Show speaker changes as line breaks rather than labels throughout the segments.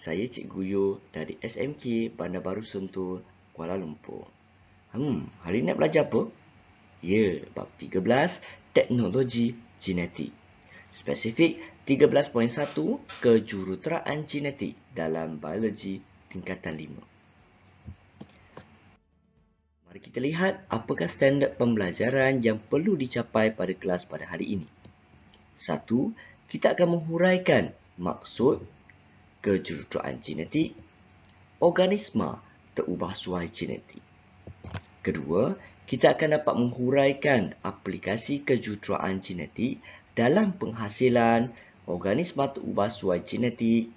Saya Cik Guyo dari SMK Bandar Baru Sentul, Kuala Lumpur. Hmm, hari nak belajar apa? Ya, bab 13, Teknologi Genetik. Spesifik 13.1, Kejuruteraan Genetik dalam Biologi Tingkatan 5. Mari kita lihat apakah standard pembelajaran yang perlu dicapai pada kelas pada hari ini. Satu, kita akan menghuraikan maksud kejuruteraan genetik, organisma terubah suai genetik. Kedua, kita akan dapat menghuraikan aplikasi kejuruteraan genetik dalam penghasilan organisma terubah suai genetik,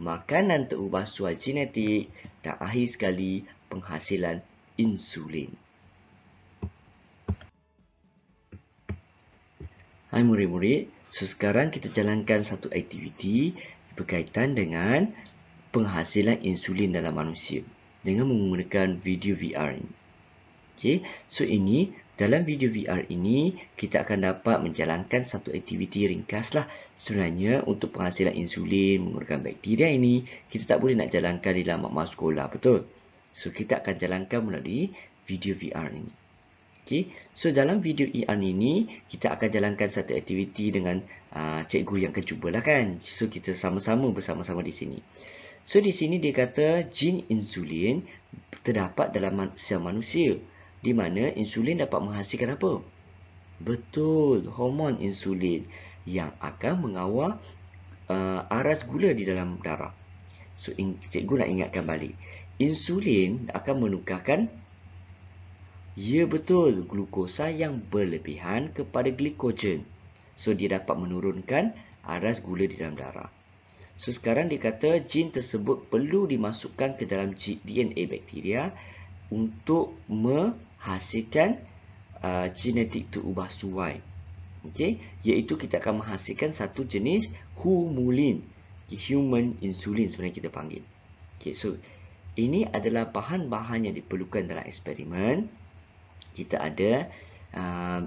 makanan terubah suai genetik dan akhir sekali penghasilan insulin. Hai murid-murid, so sekarang kita jalankan satu aktiviti berkaitan dengan penghasilan insulin dalam manusia dengan menggunakan video VR ini. Okay. So ini dalam video VR ini kita akan dapat menjalankan satu aktiviti ringkaslah sebenarnya untuk penghasilan insulin menggunakan bakteria ini kita tak boleh nak jalankan di dalam makmal sekolah betul. So kita akan jalankan melalui video VR ini. Okay. So, dalam video IAN ini, kita akan jalankan satu aktiviti dengan uh, cikgu yang akan cubalah kan. So, kita sama-sama bersama-sama di sini. So, di sini dia kata jin insulin terdapat dalam sel manusia. Di mana insulin dapat menghasilkan apa? Betul, hormon insulin yang akan mengawal uh, aras gula di dalam darah. So, cikgu nak ingatkan balik. Insulin akan menukarkan Ya betul, glukosa yang berlebihan kepada glikogen. So dia dapat menurunkan aras gula di dalam darah. So sekarang dikata kata gen tersebut perlu dimasukkan ke dalam DNA bakteria untuk menghasilkan uh, genetik tu ubah suai. Okey, iaitu kita akan menghasilkan satu jenis humulin, human insulin sebenarnya kita panggil. Okey, so ini adalah bahan-bahan yang diperlukan dalam eksperimen kita ada uh,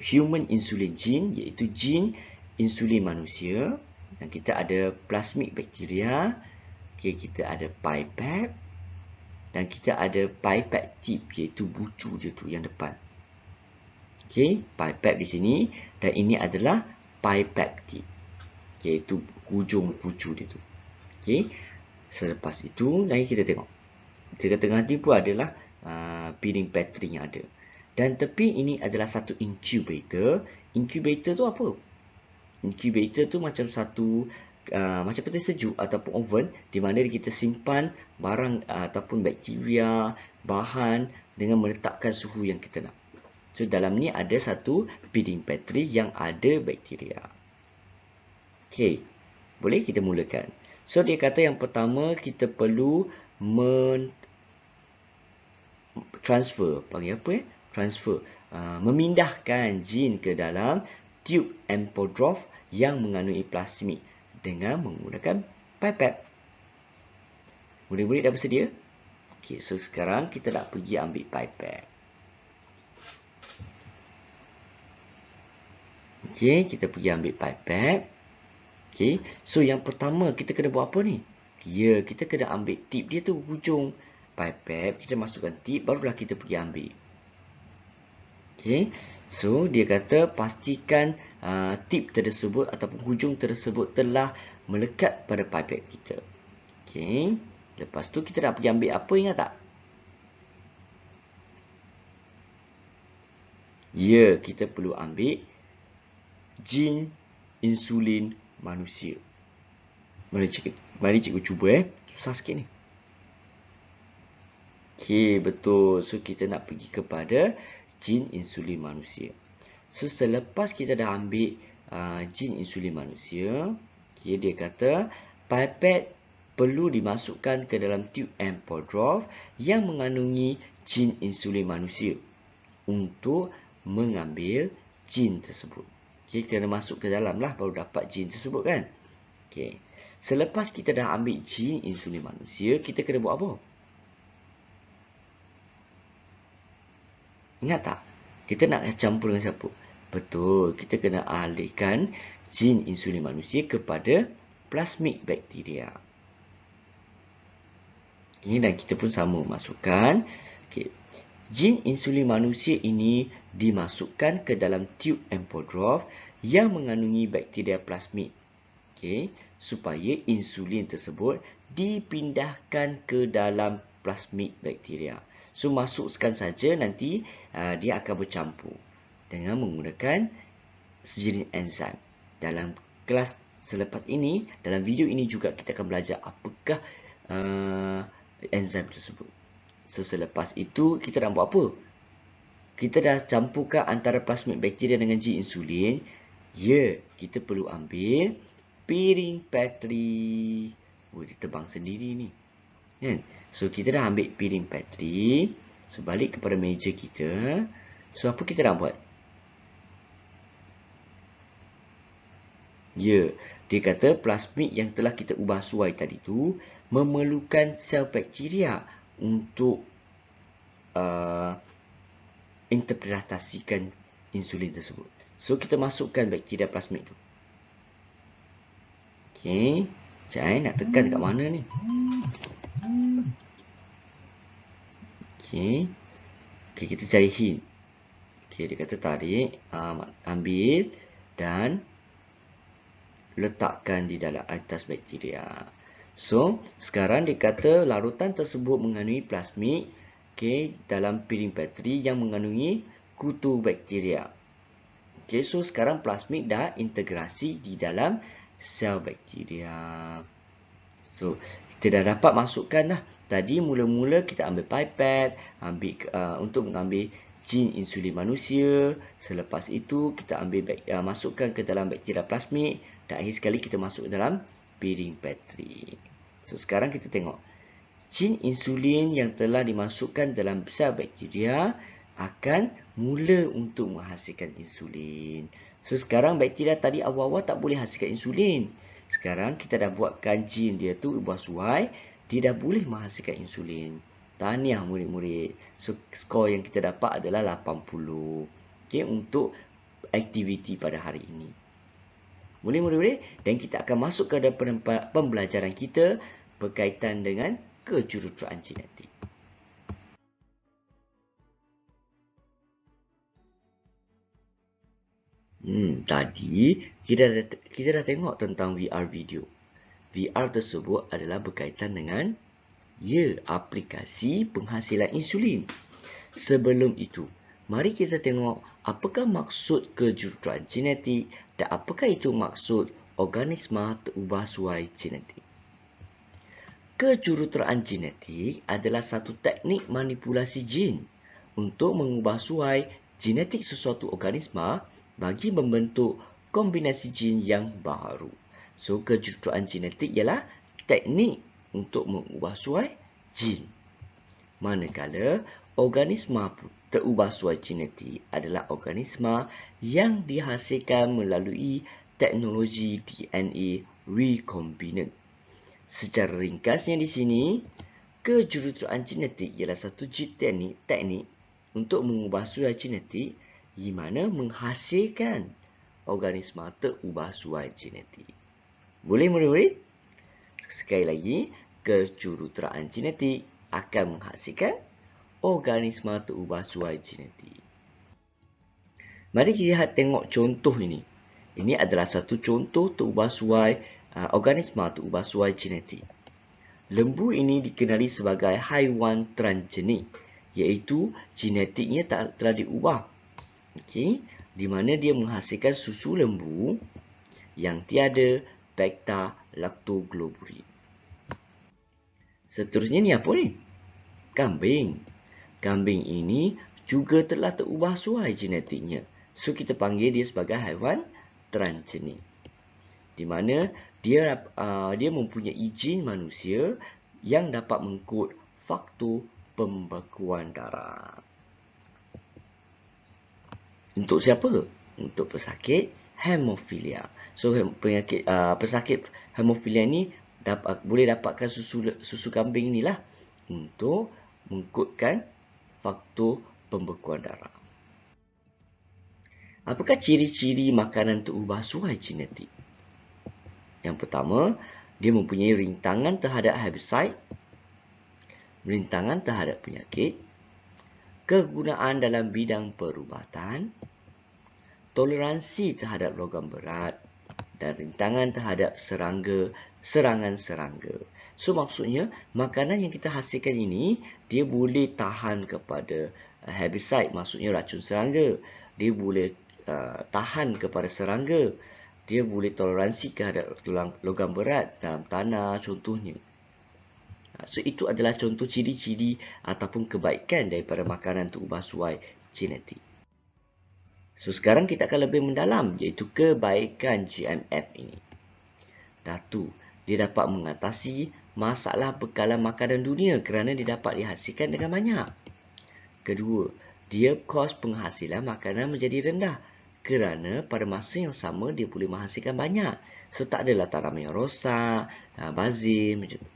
human insulin gene iaitu gene insulin manusia dan kita ada plasmid bakteria okay, kita ada pipette dan kita ada pipette tip iaitu bucu je tu yang depan okay, pipette di sini dan ini adalah pipette tip iaitu hujung bucu dia tu okay. selepas itu lagi kita tengok Di tengah-tengah ni pun adalah Uh, piring bateri yang ada. Dan tepi ini adalah satu incubator. Incubator tu apa? Incubator tu macam satu Uh, macam peti sejuk ataupun oven di mana kita simpan barang uh, ataupun bakteria, bahan dengan meletakkan suhu yang kita nak. So dalam ni ada satu feeding battery yang ada bakteria. Okay, boleh kita mulakan. So dia kata yang pertama kita perlu men, transfer panggil apa eh transfer uh, memindahkan gen ke dalam tube empodrof yang mengandungi plasmid dengan menggunakan pipet murid-murid dah bersedia okey so sekarang kita nak pergi ambil pipet okey kita pergi ambil pipet Okay, so yang pertama kita kena buat apa ni ya kita kena ambil tip dia tu hujung pipette, kita masukkan tip, barulah kita pergi ambil. Okay. So, dia kata pastikan uh, tip tersebut ataupun hujung tersebut telah melekat pada pipette kita. Okay. Lepas tu kita nak pergi ambil apa, ingat tak? Ya, yeah, kita perlu ambil jin insulin manusia. Mari cikgu, mari cikgu cuba eh. Susah sikit ni. Okey, betul. So, kita nak pergi kepada jin insulin manusia. So, selepas kita dah ambil uh, jin insulin manusia, okay, dia kata pipet perlu dimasukkan ke dalam tube and Podroff yang mengandungi jin insulin manusia untuk mengambil jin tersebut. Okey, kena masuk ke dalam lah baru dapat jin tersebut kan? Okay. Selepas kita dah ambil jin insulin manusia, kita kena buat apa? Ingat tak? Kita nak campur dengan siapa? Betul, kita kena alihkan jin insulin manusia kepada plasmid bakteria. Ini dan kita pun sama masukkan. Okay. Jin insulin manusia ini dimasukkan ke dalam tube empodrof yang mengandungi bakteria plasmid. Okay. Supaya insulin tersebut dipindahkan ke dalam plasmid bakteria. So, masukkan saja nanti uh, dia akan bercampur dengan menggunakan sejenis enzim. Dalam kelas selepas ini, dalam video ini juga kita akan belajar apakah uh, enzim tersebut. So, selepas itu kita nak buat apa? Kita dah campurkan antara plasmid bakteria dengan G insulin. Ya, yeah, kita perlu ambil piring petri. Oh, dia terbang sendiri ni. Kan? Yeah. So, kita dah ambil piring petri. So, balik kepada meja kita. So, apa kita nak buat? Ya, dia kata plasmid yang telah kita ubah suai tadi tu memerlukan sel bakteria untuk uh, interpretasikan insulin tersebut. So, kita masukkan bakteria plasmid tu. Okay. Macam saya nak tekan dekat mana ni Okay Okay kita cari hint Okay dia kata tarik uh, Ambil Dan Letakkan di dalam atas bakteria So sekarang dia kata larutan tersebut mengandungi plasmid Okay dalam piring bateri yang mengandungi kutu bakteria Okay so sekarang plasmid dah integrasi di dalam sel bakteria. So, kita dah dapat masukkan lah. Tadi mula-mula kita ambil pipet ambil, uh, untuk mengambil jin insulin manusia. Selepas itu, kita ambil uh, masukkan ke dalam bakteria plasmik. Dan akhir sekali kita masuk dalam piring petri. So, sekarang kita tengok. Jin insulin yang telah dimasukkan dalam sel bakteria akan mula untuk menghasilkan insulin. So sekarang bakteria tadi awal-awal tak boleh hasilkan insulin. Sekarang kita dah buat kancin dia tu buah suai, dia dah boleh menghasilkan insulin. Tahniah murid-murid. So skor yang kita dapat adalah 80. Okey untuk aktiviti pada hari ini. Boleh murid-murid dan kita akan masuk ke dalam pembelajaran kita berkaitan dengan kejurutuan genetik. Hmm, tadi kita dah, kita dah tengok tentang VR video. VR tersebut adalah berkaitan dengan ya, aplikasi penghasilan insulin. Sebelum itu, mari kita tengok apakah maksud kejuruteraan genetik dan apakah itu maksud organisma terubah suai genetik. Kejuruteraan genetik adalah satu teknik manipulasi gen untuk mengubah suai genetik sesuatu organisma bagi membentuk kombinasi gen yang baru. So, kejuruteraan genetik ialah teknik untuk mengubah suai gen. Manakala, organisma terubah suai genetik adalah organisma yang dihasilkan melalui teknologi DNA recombinant. Secara ringkasnya di sini, kejuruteraan genetik ialah satu teknik, teknik untuk mengubah suai genetik di mana menghasilkan organisma terubah suai genetik. Boleh murid-murid? Sekali lagi, kejuruteraan genetik akan menghasilkan organisma terubah suai genetik. Mari kita lihat tengok contoh ini. Ini adalah satu contoh terubah suai uh, organisma terubah suai genetik. Lembu ini dikenali sebagai haiwan transgenik iaitu genetiknya tak telah diubah okey di mana dia menghasilkan susu lembu yang tiada beta lactoglobulin seterusnya ni apa ni kambing kambing ini juga telah terubah suai genetiknya so kita panggil dia sebagai haiwan transgenik di mana dia uh, dia mempunyai gen manusia yang dapat mengkod faktor pembekuan darah untuk siapa? Untuk pesakit hemofilia. So penyakit uh, pesakit hemofilia ni dapat uh, boleh dapatkan susu susu kambing inilah untuk mengukurkan faktor pembekuan darah. Apakah ciri-ciri makanan untuk ubah suai genetik? Yang pertama, dia mempunyai rintangan terhadap herbicide, rintangan terhadap penyakit, kegunaan dalam bidang perubatan, toleransi terhadap logam berat dan rintangan terhadap serangga, serangan serangga. So maksudnya makanan yang kita hasilkan ini dia boleh tahan kepada eh, herbicide maksudnya racun serangga. Dia boleh uh, tahan kepada serangga. Dia boleh toleransi terhadap logam berat dalam tanah contohnya. Ah, so itu adalah contoh ciri-ciri ataupun kebaikan daripada makanan untuk ubah suai genetik. So sekarang kita akan lebih mendalam iaitu kebaikan GMF ini. Datu, dia dapat mengatasi masalah bekalan makanan dunia kerana dia dapat dihasilkan dengan banyak. Kedua, dia kos penghasilan makanan menjadi rendah kerana pada masa yang sama dia boleh menghasilkan banyak. So tak adalah tanaman yang rosak, ah, bazir macam tu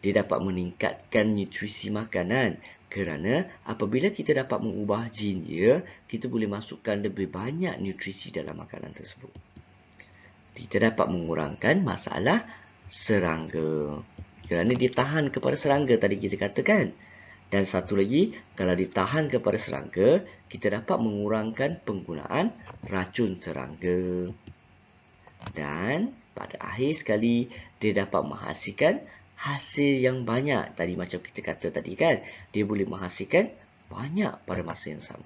dia dapat meningkatkan nutrisi makanan kerana apabila kita dapat mengubah jin dia, kita boleh masukkan lebih banyak nutrisi dalam makanan tersebut. Kita dapat mengurangkan masalah serangga. Kerana dia tahan kepada serangga tadi kita katakan. Dan satu lagi, kalau ditahan kepada serangga, kita dapat mengurangkan penggunaan racun serangga. Dan pada akhir sekali, dia dapat menghasilkan hasil yang banyak tadi macam kita kata tadi kan dia boleh menghasilkan banyak pada masa yang sama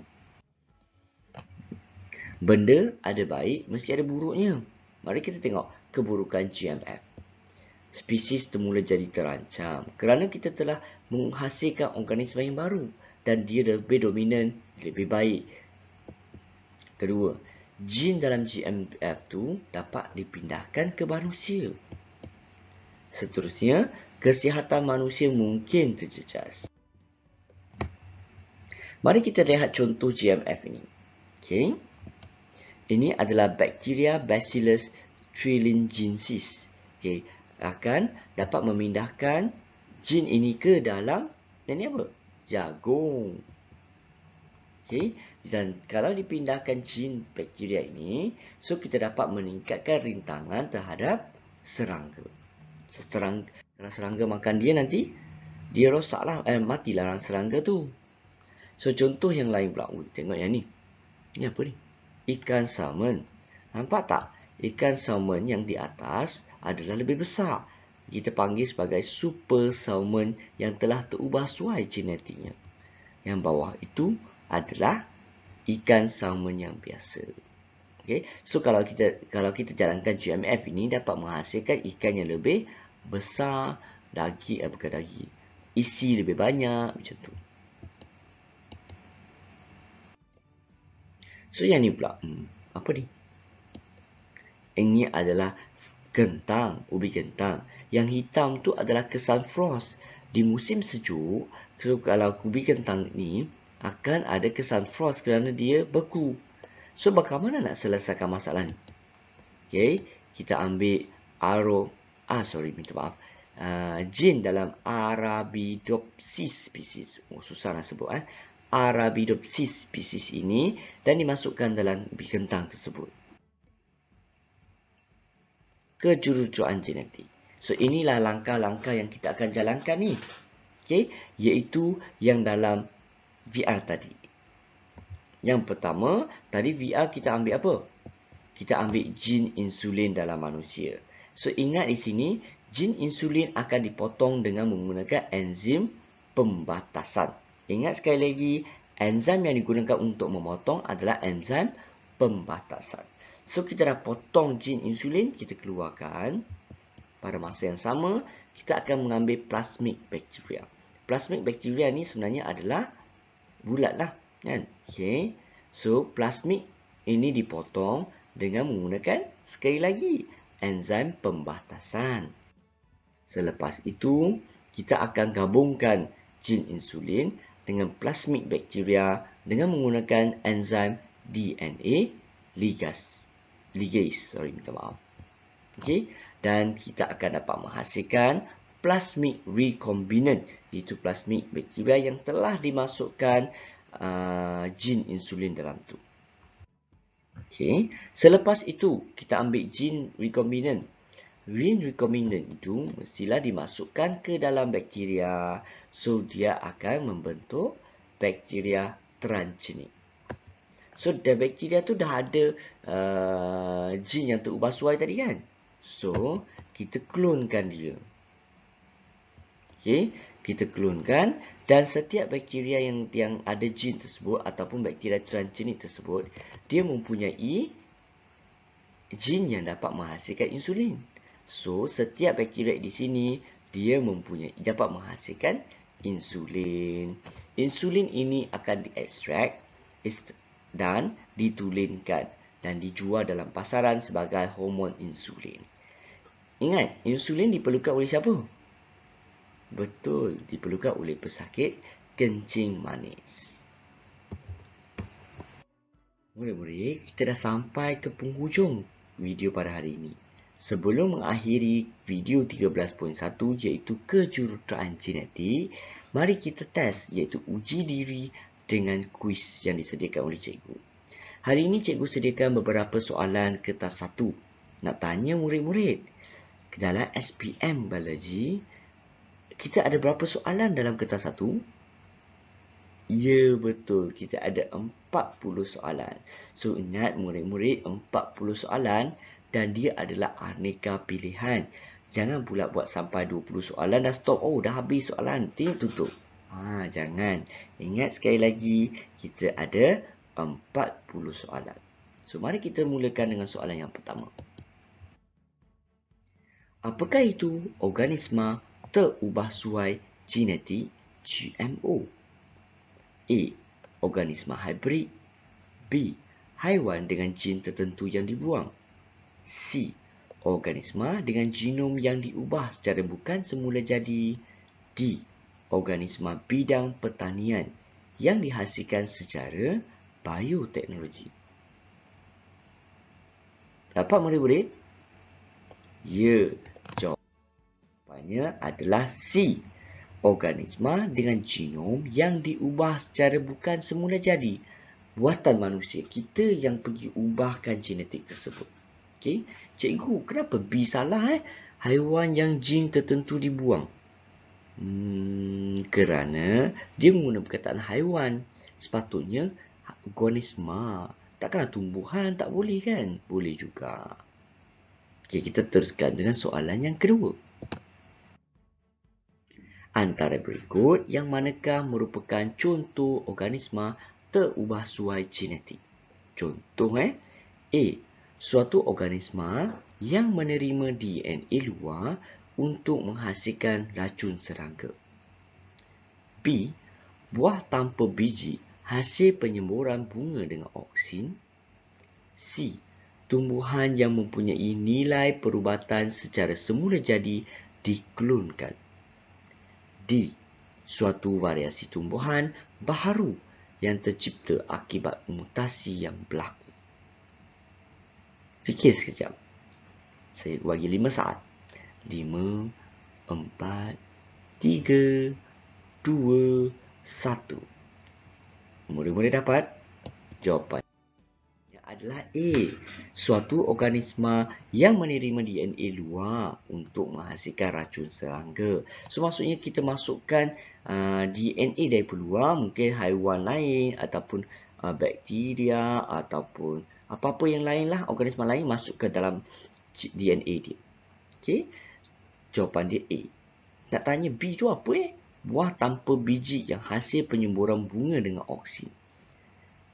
benda ada baik mesti ada buruknya mari kita tengok keburukan GMF spesies termula jadi terancam kerana kita telah menghasilkan organisme yang baru dan dia lebih dominan lebih baik kedua gen dalam GMF tu dapat dipindahkan ke manusia Seterusnya, kesihatan manusia mungkin terjejas. Mari kita lihat contoh GMF ini. Okay. Ini adalah bakteria Bacillus trilingensis. Okay. Akan dapat memindahkan gen ini ke dalam dan ini apa? Jagung. Okay. Dan kalau dipindahkan gen bakteria ini, so kita dapat meningkatkan rintangan terhadap serangga serangga, kalau serangga makan dia nanti dia rosaklah eh matilah rang serangga tu. So contoh yang lain pula. Ui, oh, tengok yang ni. Ni apa ni? Ikan salmon. Nampak tak? Ikan salmon yang di atas adalah lebih besar. Kita panggil sebagai super salmon yang telah terubah suai genetiknya. Yang bawah itu adalah ikan salmon yang biasa. Okay? So kalau kita kalau kita jalankan GMF ini dapat menghasilkan ikan yang lebih besar, daging eh, bukan daging, isi lebih banyak macam tu. So yang ni pula, hmm, apa ni? Ini adalah kentang, ubi kentang. Yang hitam tu adalah kesan frost. Di musim sejuk, so kalau ubi kentang ni akan ada kesan frost kerana dia beku. So bagaimana nak selesaikan masalah ni? Okay, kita ambil arrow ah sorry minta maaf Uh, jin dalam Arabidopsis species oh, Susah nak sebut eh? Arabidopsis species ini Dan dimasukkan dalam ubi kentang tersebut Kejurujuan genetik So inilah langkah-langkah yang kita akan jalankan ni okay? Iaitu yang dalam VR tadi Yang pertama Tadi VR kita ambil apa? Kita ambil jin insulin dalam manusia So ingat di sini gen insulin akan dipotong dengan menggunakan enzim pembatasan. Ingat sekali lagi enzim yang digunakan untuk memotong adalah enzim pembatasan. So kita dah potong gen insulin kita keluarkan. Pada masa yang sama kita akan mengambil plasmid bakteria. Plasmid bakteria ni sebenarnya adalah bulat lah. Kan? Okay. So plasmid ini dipotong dengan menggunakan sekali lagi enzim pembatasan. Selepas itu, kita akan gabungkan gen insulin dengan plasmid bakteria dengan menggunakan enzim DNA ligase. Ligase, sorry minta maaf. Okey, dan kita akan dapat menghasilkan plasmid recombinant iaitu plasmid bakteria yang telah dimasukkan uh, gen insulin dalam tu. Okay. Selepas itu, kita ambil gene recombinant. Gene recombinant itu mestilah dimasukkan ke dalam bakteria. So, dia akan membentuk bakteria transgenik. So, the bakteria tu dah ada uh, gene yang terubah suai tadi kan? So, kita klonkan dia. Okay. Kita klonkan dan setiap bakteria yang yang ada gen tersebut ataupun bakteria transgenik tersebut dia mempunyai gen yang dapat menghasilkan insulin so setiap bakteria di sini dia mempunyai dapat menghasilkan insulin insulin ini akan diekstrak dan ditulinkan dan dijual dalam pasaran sebagai hormon insulin ingat insulin diperlukan oleh siapa betul diperlukan oleh pesakit kencing manis. Murid-murid, kita dah sampai ke penghujung video pada hari ini. Sebelum mengakhiri video 13.1 iaitu kejurutaan genetik, mari kita tes iaitu uji diri dengan kuis yang disediakan oleh cikgu. Hari ini cikgu sediakan beberapa soalan kertas satu. Nak tanya murid-murid, dalam SPM Balaji, kita ada berapa soalan dalam kertas satu? Ya betul, kita ada 40 soalan. So ingat murid-murid 40 soalan dan dia adalah aneka pilihan. Jangan pula buat sampai 20 soalan dah stop. Oh dah habis soalan, nanti tutup. Ha, jangan. Ingat sekali lagi, kita ada 40 soalan. So mari kita mulakan dengan soalan yang pertama. Apakah itu organisma kita ubah suai genetik GMO. A. Organisma hybrid. B. Haiwan dengan gen tertentu yang dibuang. C. Organisma dengan genom yang diubah secara bukan semula jadi. D. Organisma bidang pertanian yang dihasilkan secara bioteknologi. Dapat murid-murid? Ya, jawab jawapannya adalah C. Organisma dengan genom yang diubah secara bukan semula jadi. Buatan manusia kita yang pergi ubahkan genetik tersebut. Okay. Cikgu, kenapa B salah eh? Haiwan yang jin tertentu dibuang. Hmm, kerana dia menggunakan perkataan haiwan. Sepatutnya, organisma. Takkanlah tumbuhan, tak boleh kan? Boleh juga. Okay, kita teruskan dengan soalan yang kedua antara berikut yang manakah merupakan contoh organisma terubah suai genetik. Contoh eh. A. Suatu organisma yang menerima DNA luar untuk menghasilkan racun serangga. B. Buah tanpa biji hasil penyemburan bunga dengan oksin. C. Tumbuhan yang mempunyai nilai perubatan secara semula jadi diklonkan di suatu variasi tumbuhan baharu yang tercipta akibat mutasi yang berlaku. Fikir sekejap. Saya bagi lima saat. Lima, empat, tiga, dua, satu. Mula-mula dapat jawapan adalah A. Suatu organisma yang menerima DNA luar untuk menghasilkan racun serangga. So, maksudnya kita masukkan uh, DNA dari luar, mungkin haiwan lain ataupun uh, bakteria ataupun apa-apa yang lain lah organisma lain masuk ke dalam DNA dia. Okay? Jawapan dia A. Nak tanya B tu apa eh? Buah tanpa biji yang hasil penyemburan bunga dengan oksigen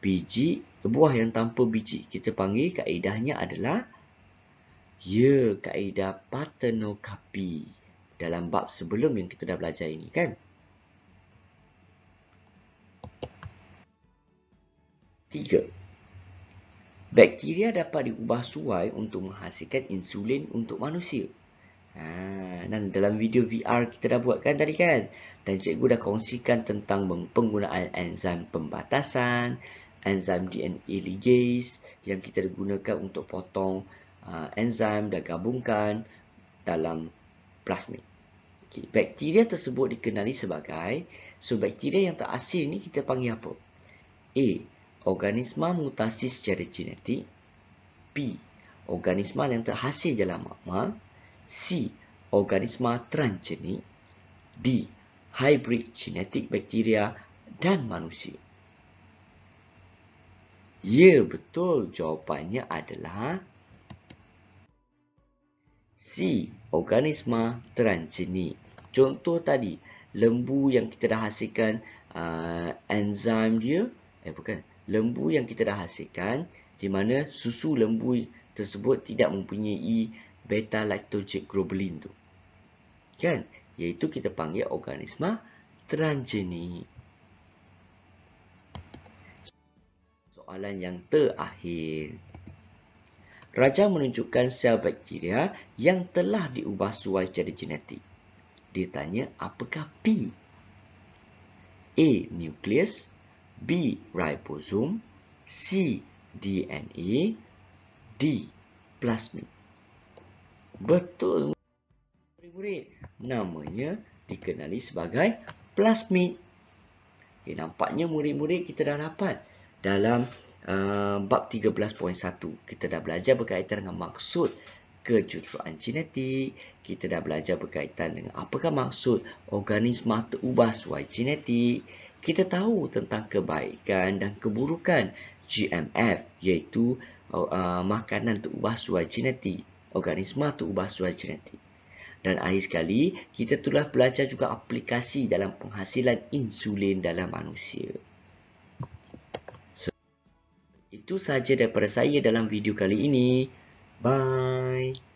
biji, buah yang tanpa biji. Kita panggil kaedahnya adalah ya kaedah paternokapi dalam bab sebelum yang kita dah belajar ini kan. Tiga. Bakteria dapat diubah suai untuk menghasilkan insulin untuk manusia. Ha, dan dalam video VR kita dah buat kan tadi kan Dan cikgu dah kongsikan tentang penggunaan enzim pembatasan Enzim DNA ligase yang kita gunakan untuk potong uh, enzyme dan gabungkan dalam plasmid. Okay. Bakteria tersebut dikenali sebagai so bakteria yang tak asil ini kita panggil apa? A. Organisma mutasi secara genetik B. Organisma yang terhasil dalam makma C. Organisma transgenik D. Hybrid genetik bakteria dan manusia. Ya, betul. Jawapannya adalah C. Organisma transgenik. Contoh tadi, lembu yang kita dah hasilkan uh, enzim dia, eh bukan, lembu yang kita dah hasilkan di mana susu lembu tersebut tidak mempunyai beta-lactogic globulin tu. Kan? Iaitu kita panggil organisma transgenik. soalan yang terakhir. Raja menunjukkan sel bakteria yang telah diubah suai secara genetik. Dia tanya apakah P? A. Nucleus B. Ribosome C. DNA D. Plasmid Betul murid-murid namanya dikenali sebagai plasmid. Okay, nampaknya murid-murid kita dah dapat dalam uh, bab 13.1 kita dah belajar berkaitan dengan maksud kejuruteraan genetik kita dah belajar berkaitan dengan apakah maksud organisma terubah suai genetik kita tahu tentang kebaikan dan keburukan GMF iaitu uh, makanan terubah suai genetik organisma terubah suai genetik dan akhir sekali kita telah belajar juga aplikasi dalam penghasilan insulin dalam manusia itu sahaja daripada saya dalam video kali ini. Bye.